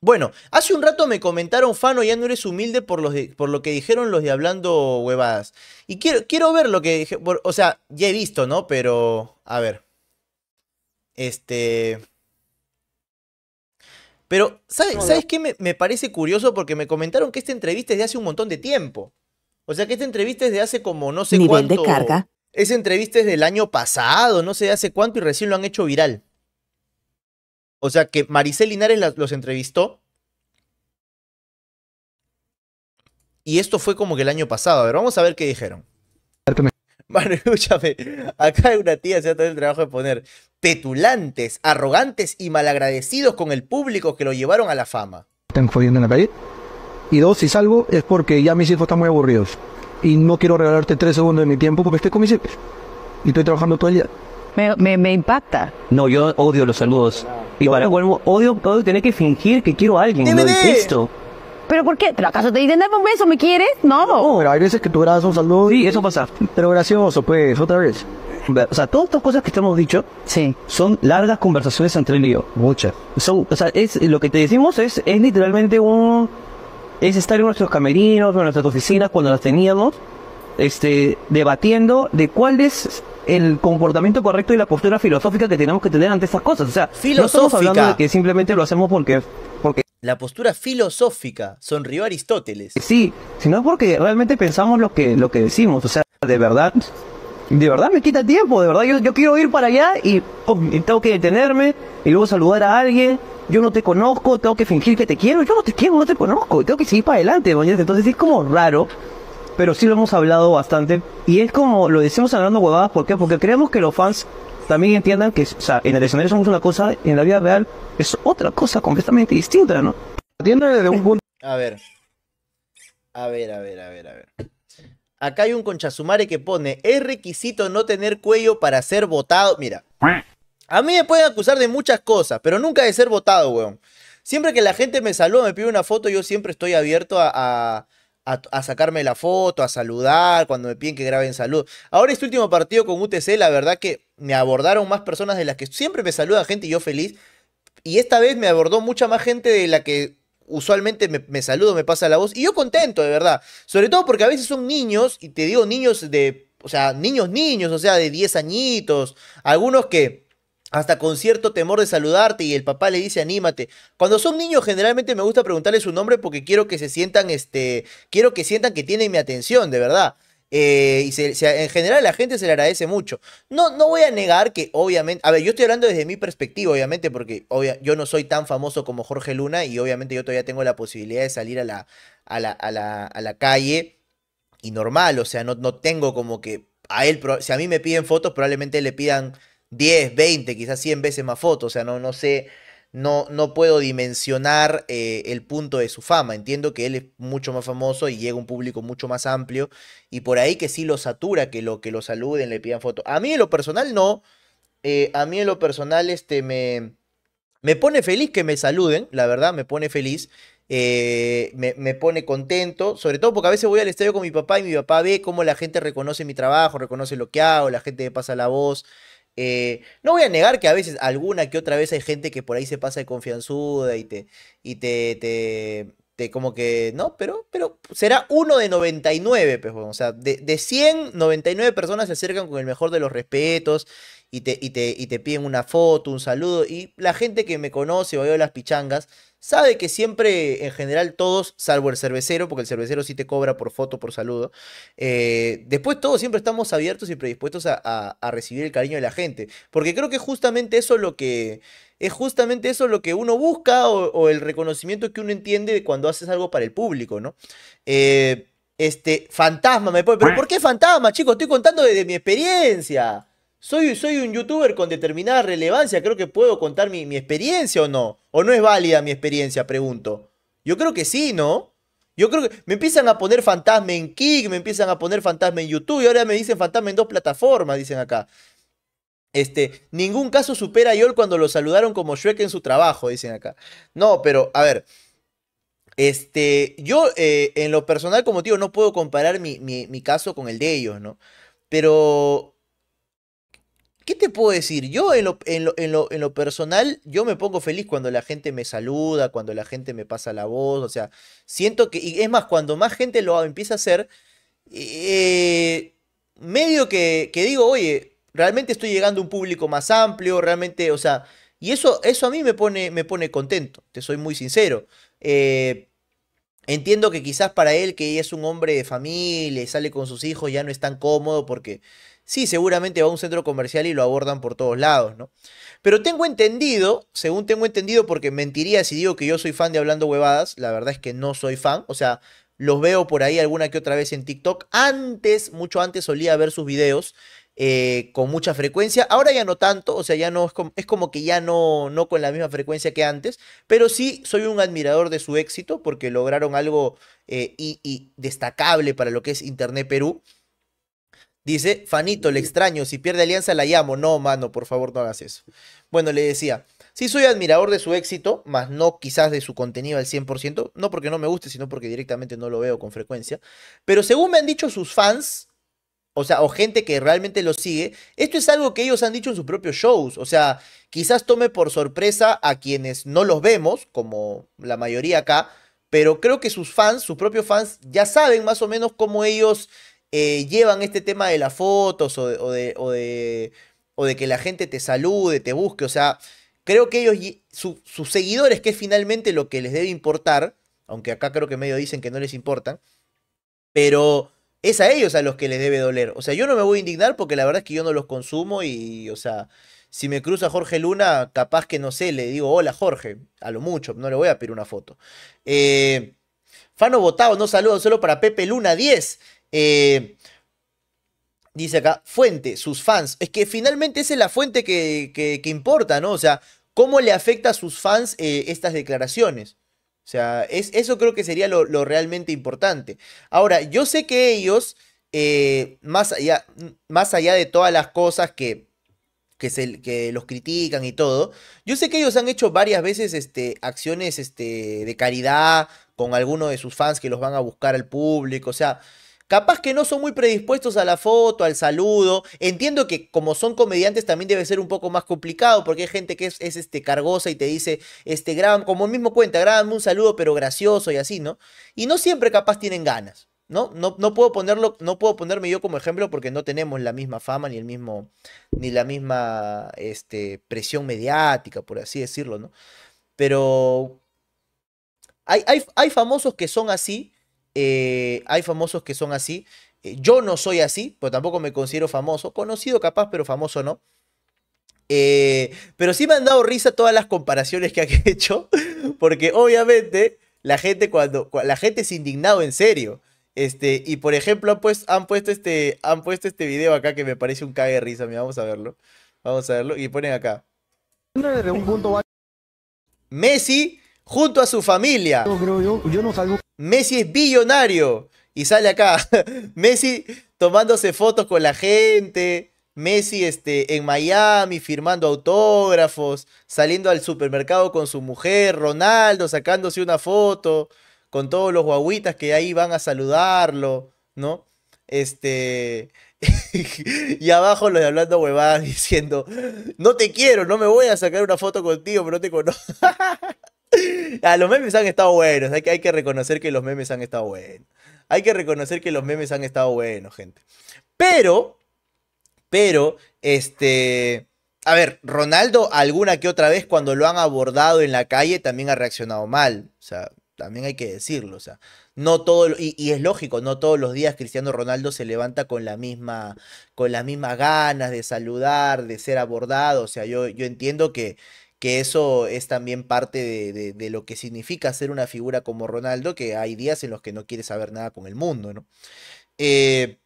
Bueno, hace un rato me comentaron, Fano, ya no eres humilde por, los por lo que dijeron los de Hablando Huevadas. Y quiero, quiero ver lo que dije, o sea, ya he visto, ¿no? Pero, a ver. Este... Pero, ¿sabes, qué me, parece curioso? Porque me comentaron que esta entrevista es de hace un montón de tiempo. O sea, que esta entrevista es de hace como no sé cuánto. de carga. Esa entrevista es del año pasado, no sé hace cuánto y recién lo han hecho viral. O sea que Maricel Linares los entrevistó. Y esto fue como que el año pasado. A ver, vamos a ver qué dijeron. escúchame. Acá hay una tía se ha todo el trabajo de poner petulantes, arrogantes y malagradecidos con el público que lo llevaron a la fama. Están jodiendo en la calle. Y dos, si salgo es porque ya mis hijos están muy aburridos. Y no quiero regalarte tres segundos de mi tiempo porque estoy con mis hijos. Y estoy trabajando todo el día me, me, me impacta. No, yo odio los saludos. Y bueno vuelvo, odio, odio tener que fingir que quiero a alguien. ¿no? detesto. ¿Pero por qué? ¿Pero acaso te dicen dame un beso, me quieres? No. No, pero hay veces que tú grabas un saludo. y eso pasa. Pero gracioso, pues, otra vez. O sea, todas estas cosas que te hemos dicho sí. son largas conversaciones entre él y yo. Muchas. o sea, es, lo que te decimos es, es literalmente un... Es estar en nuestros camerinos, en nuestras oficinas, cuando las teníamos, este, debatiendo de cuál es el comportamiento correcto y la postura filosófica que tenemos que tener ante estas cosas. O sea, no estamos hablando de que simplemente lo hacemos porque... porque la postura filosófica, sonrió Aristóteles. Sí, sino porque realmente pensamos lo que, lo que decimos. O sea, de verdad, de verdad me quita tiempo, de verdad. Yo, quiero ir para allá y, tengo que detenerme y luego saludar a alguien yo no te conozco, tengo que fingir que te quiero, yo no te quiero, no te conozco, tengo que seguir para adelante, Entonces es como raro pero sí lo hemos hablado bastante. Y es como lo decimos hablando huevadas, ¿por qué? Porque creemos que los fans también entiendan que, o sea, en el escenario somos una cosa, y en la vida real es otra cosa completamente distinta, ¿no? Atiende desde un punto. A ver. A ver, a ver, a ver, a ver. Acá hay un conchazumare que pone, es requisito no tener cuello para ser votado. Mira, a mí me pueden acusar de muchas cosas, pero nunca de ser votado, weón. Siempre que la gente me saluda, me pide una foto, yo siempre estoy abierto a, a, sacarme la foto, a saludar, cuando me piden que graben salud. Ahora este último partido con UTC, la verdad que me abordaron más personas de las que siempre me saluda gente y yo feliz. Y esta vez me abordó mucha más gente de la que usualmente me, me, saludo, me pasa la voz. Y yo contento, de verdad. Sobre todo porque a veces son niños, y te digo niños de, o sea, niños, niños, o sea, de 10 añitos. Algunos que hasta con cierto temor de saludarte y el papá le dice anímate. Cuando son niños generalmente me gusta preguntarle su nombre porque quiero que se sientan, este, quiero que sientan que tienen mi atención, de verdad. Eh, y en general la gente se le agradece mucho. No, no voy a negar que obviamente, a ver, yo estoy hablando desde mi perspectiva, obviamente, porque yo no soy tan famoso como Jorge Luna y obviamente yo todavía tengo la posibilidad de salir a la, a la, a la, a la calle y normal, o sea, no, no tengo como que a él, si a mí me piden fotos, probablemente le pidan 10, 20, quizás 100 veces más fotos, o sea, no, no sé, no, no puedo dimensionar eh, el punto de su fama, entiendo que él es mucho más famoso y llega a un público mucho más amplio y por ahí que sí lo satura, que lo, que lo saluden, le pidan fotos. A mí en lo personal no, eh, a mí en lo personal este, me, me pone feliz que me saluden, la verdad, me pone feliz. Eh, me, me, pone contento, sobre todo porque a veces voy al estadio con mi papá y mi papá ve cómo la gente reconoce mi trabajo, reconoce lo que hago, la gente me pasa la voz, eh, no voy a negar que a veces, alguna que otra vez, hay gente que por ahí se pasa de confianzuda y te. Y te, te, como que. No, pero, pero será uno de 99, pues, o sea, de, de 100, 99 personas se acercan con el mejor de los respetos y te, te, y te piden una foto, un saludo. Y la gente que me conoce o veo las pichangas sabe que siempre, en general, todos, salvo el cervecero, porque el cervecero sí te cobra por foto, por saludo. Eh, después todos siempre estamos abiertos y predispuestos a, recibir el cariño de la gente. Porque creo que justamente eso es lo que. Es justamente eso lo que uno busca o, el reconocimiento que uno entiende cuando haces algo para el público, ¿no? Eh, este, fantasma, me puede. ¿Pero por qué fantasma, chicos? Estoy contando desde mi experiencia. Soy, un youtuber con determinada relevancia, creo que puedo contar mi, experiencia o no. ¿O no es válida mi experiencia? Pregunto. Yo creo que sí, ¿no? Yo creo que me empiezan a poner fantasma en Kik, me empiezan a poner fantasma en YouTube y ahora me dicen fantasma en dos plataformas, dicen acá. Este, ningún caso supera a Yol cuando lo saludaron como Shrek en su trabajo, dicen acá. No, pero a ver. Este, yo eh, en lo personal, como digo, no puedo comparar mi, mi, caso con el de ellos, ¿no? Pero ¿Qué te puedo decir? Yo en lo, personal, yo me pongo feliz cuando la gente me saluda, cuando la gente me pasa la voz, o sea, siento que, y es más, cuando más gente lo empieza a hacer, eh, medio que, digo, oye, realmente estoy llegando a un público más amplio, realmente, o sea, y eso, eso a mí me pone, me pone contento, te soy muy sincero. Eh, entiendo que quizás para él, que es un hombre de familia y sale con sus hijos, ya no es tan cómodo porque sí, seguramente va a un centro comercial y lo abordan por todos lados, ¿no? Pero tengo entendido, según tengo entendido, porque mentiría si digo que yo soy fan de Hablando Huevadas, la verdad es que no soy fan, o sea, los veo por ahí alguna que otra vez en TikTok. Antes, mucho antes, solía ver sus videos eh, con mucha frecuencia. Ahora ya no tanto, o sea, ya no es como, es como que ya no, no con la misma frecuencia que antes, pero sí soy un admirador de su éxito porque lograron algo eh, y destacable para lo que es Internet Perú. Dice, Fanito, le extraño, si pierde alianza la llamo. No, mano, por favor no hagas eso. Bueno, le decía, sí soy admirador de su éxito, más no quizás de su contenido al 100%, no porque no me guste, sino porque directamente no lo veo con frecuencia. Pero según me han dicho sus fans, o sea, o gente que realmente lo sigue, esto es algo que ellos han dicho en sus propios shows. O sea, quizás tome por sorpresa a quienes no los vemos, como la mayoría acá, pero creo que sus fans, sus propios fans, ya saben más o menos cómo ellos eh, llevan este tema de las fotos o de, o, de, que la gente te salude, te busque. O sea, creo que ellos, sus seguidores, que es finalmente lo que les debe importar, aunque acá creo que medio dicen que no les importan, pero es a ellos a los que les debe doler. O sea, yo no me voy a indignar porque la verdad es que yo no los consumo y, o sea, si me cruza Jorge Luna, capaz que no sé, le digo, hola Jorge, a lo mucho, no le voy a pedir una foto. Eh, Fano Botado, no saludo, solo para Pepe Luna 10. Eh, dice acá, fuente, sus fans. Es que finalmente esa es la fuente que, que, importa, ¿no? O sea, ¿cómo le afecta a sus fans eh, estas declaraciones? O sea, es, eso creo que sería lo, realmente importante. Ahora, yo sé que ellos, eh, más, allá, más allá de todas las cosas que, que, se, que los critican y todo. Yo sé que ellos han hecho varias veces este, acciones este, de caridad con algunos de sus fans que los van a buscar al público. O sea, Capaz que no son muy predispuestos a la foto, al saludo. Entiendo que como son comediantes también debe ser un poco más complicado porque hay gente que es, este, cargosa y te dice, este, graban, como mismo cuenta, graban un saludo pero gracioso y así, ¿no? Y no siempre capaz tienen ganas, ¿no? No, no puedo, ponerlo, no puedo ponerme yo como ejemplo porque no tenemos la misma fama ni, el mismo, ni la misma este, presión mediática, por así decirlo, ¿no? Pero hay, hay famosos que son así eh, hay famosos que son así. Eh, yo no soy así, pero tampoco me considero famoso. Conocido capaz, pero famoso no. Eh, pero sí me han dado risa todas las comparaciones que han hecho, porque obviamente la gente cuando, la gente es indignado en serio. Este, y por ejemplo, han, pues, han, puesto este, han puesto este video acá que me parece un cague de risa. vamos a verlo. Vamos a verlo. Y ponen acá. Messi junto a su familia. yo no salgo Messi es billonario. Y sale acá. Messi tomándose fotos con la gente. Messi este, en Miami firmando autógrafos, saliendo al supermercado con su mujer, Ronaldo sacándose una foto con todos los guaguitas que ahí van a saludarlo, ¿no? Este. y abajo los de hablando huevadas diciendo: No te quiero, no me voy a sacar una foto contigo, pero no te conozco. Ah, los memes han estado buenos. Hay que, hay que reconocer que los memes han estado buenos. Hay que reconocer que los memes han estado buenos, gente. Pero, pero, este. A ver, Ronaldo, alguna que otra vez, cuando lo han abordado en la calle, también ha reaccionado mal. O sea, también hay que decirlo. O sea, no todo, y, y, es lógico, no todos los días Cristiano Ronaldo se levanta con la misma, con las mismas ganas de saludar, de ser abordado. O sea, yo, yo entiendo que que eso es también parte de, lo que significa ser una figura como Ronaldo, que hay días en los que no quiere saber nada con el mundo, ¿no? Eh,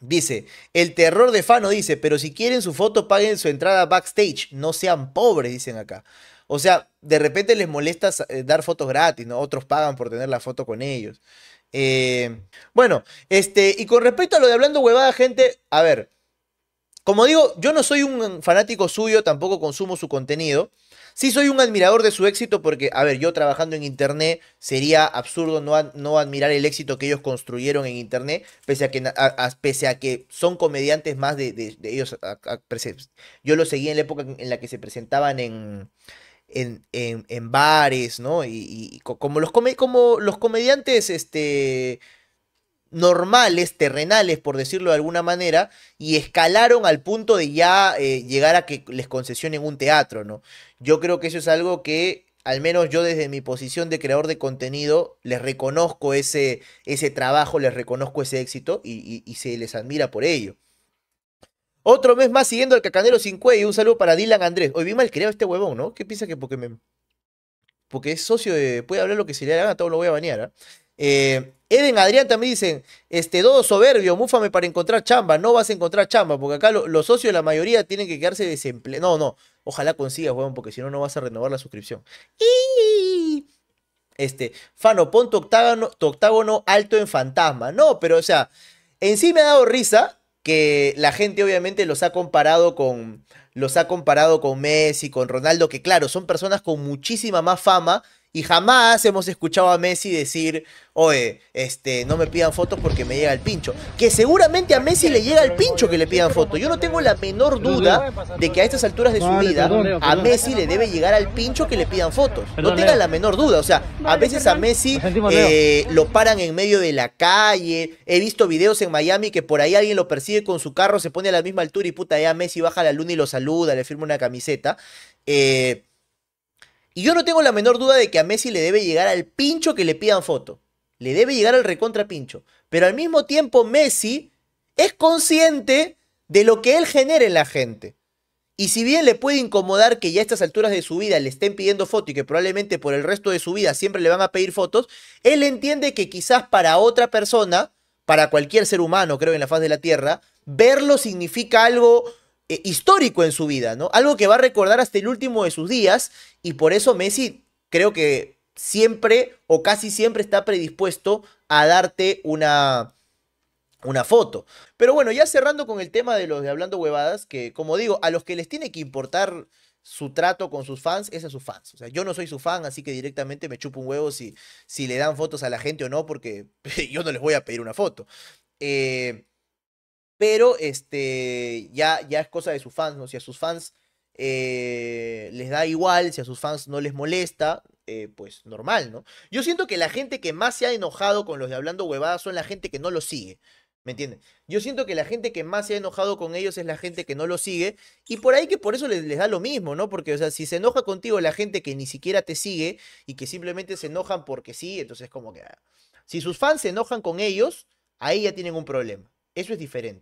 dice, el terror de Fano dice, pero si quieren su foto, paguen su entrada backstage, no sean pobres, dicen acá. O sea, de repente les molesta eh, dar fotos gratis, ¿no? Otros pagan por tener la foto con ellos. Eh, bueno, este, y con respecto a lo de hablando huevada, gente, a ver, como digo, yo no soy un fanático suyo, tampoco consumo su contenido. Sí soy un admirador de su éxito porque, a ver, yo trabajando en Internet sería absurdo no, no admirar el éxito que ellos construyeron en Internet, pese a que, pese a que son comediantes más de, ellos. yo lo seguí en la época en la que se presentaban en, en, bares, ¿no? Y, como, los como los comediantes, este normales, terrenales, por decirlo de alguna manera, y escalaron al punto de ya eh, llegar a que les concesionen un teatro, ¿no? Yo creo que eso es algo que, al menos yo desde mi posición de creador de contenido, les reconozco ese, ese trabajo, les reconozco ese éxito y, se les admira por ello. Otro mes más siguiendo al Cacanero sin y un saludo para Dylan Andrés. Hoy vi mal creado este huevón, ¿no? ¿Qué piensa que porque me... Porque es socio de... Puede hablar lo que se le haga, todo lo voy a banear, ¿ah? ¿eh? eh Eden Adrián también dicen, este, todo soberbio, múfame para encontrar chamba, no vas a encontrar chamba, porque acá los socios, la mayoría, tienen que quedarse desempleados. No, no, ojalá consigas, weón, porque si no, no vas a renovar la suscripción. Y... Este, Fano, pon tu octágono, tu octágono alto en fantasma. No, pero o sea, en sí me ha dado risa que la gente obviamente los ha comparado con los ha comparado con Messi, con Ronaldo, que claro, son personas con muchísima más fama y jamás hemos escuchado a Messi decir, oye, este, no me pidan fotos porque me llega el pincho. Que seguramente a Messi le llega el pincho que le pidan fotos. Yo no tengo la menor duda de que a estas alturas de su vida a Messi le debe llegar al pincho que le pidan fotos. No tengan la menor duda. O sea, a veces a Messi eh, lo paran en medio de la calle. He visto videos en Miami que por ahí alguien lo persigue con su carro, se pone a la misma altura y puta, a Messi baja la luna y lo saluda, le firma una camiseta. Eh, y yo no tengo la menor duda de que a Messi le debe llegar al pincho que le pidan foto. Le debe llegar al recontra pincho. Pero al mismo tiempo Messi es consciente de lo que él genera en la gente. Y si bien le puede incomodar que ya a estas alturas de su vida le estén pidiendo foto y que probablemente por el resto de su vida siempre le van a pedir fotos, él entiende que quizás para otra persona, para cualquier ser humano creo en la faz de la Tierra, verlo significa algo eh, histórico en su vida, ¿no? Algo que va a recordar hasta el último de sus días y por eso Messi creo que siempre o casi siempre está predispuesto a darte una, una foto. Pero bueno, ya cerrando con el tema de los de Hablando Huevadas, que como digo, a los que les tiene que importar su trato con sus fans es a sus fans. O sea, yo no soy su fan, así que directamente me chupo un huevo si, si le dan fotos a la gente o no, porque yo no les voy a pedir una foto. Eh, pero este, ya, ya es cosa de sus fans, ¿no? Si a sus fans eh, les da igual, si a sus fans no les molesta, eh, pues normal, ¿no? Yo siento que la gente que más se ha enojado con los de Hablando Huevadas son la gente que no lo sigue. ¿Me entiendes? Yo siento que la gente que más se ha enojado con ellos es la gente que no lo sigue. Y por ahí que por eso les, da lo mismo, ¿no? Porque, o sea, si se enoja contigo la gente que ni siquiera te sigue y que simplemente se enojan porque sí, entonces como que... Ah. Si sus fans se enojan con ellos, ahí ya tienen un problema. Eso es diferente.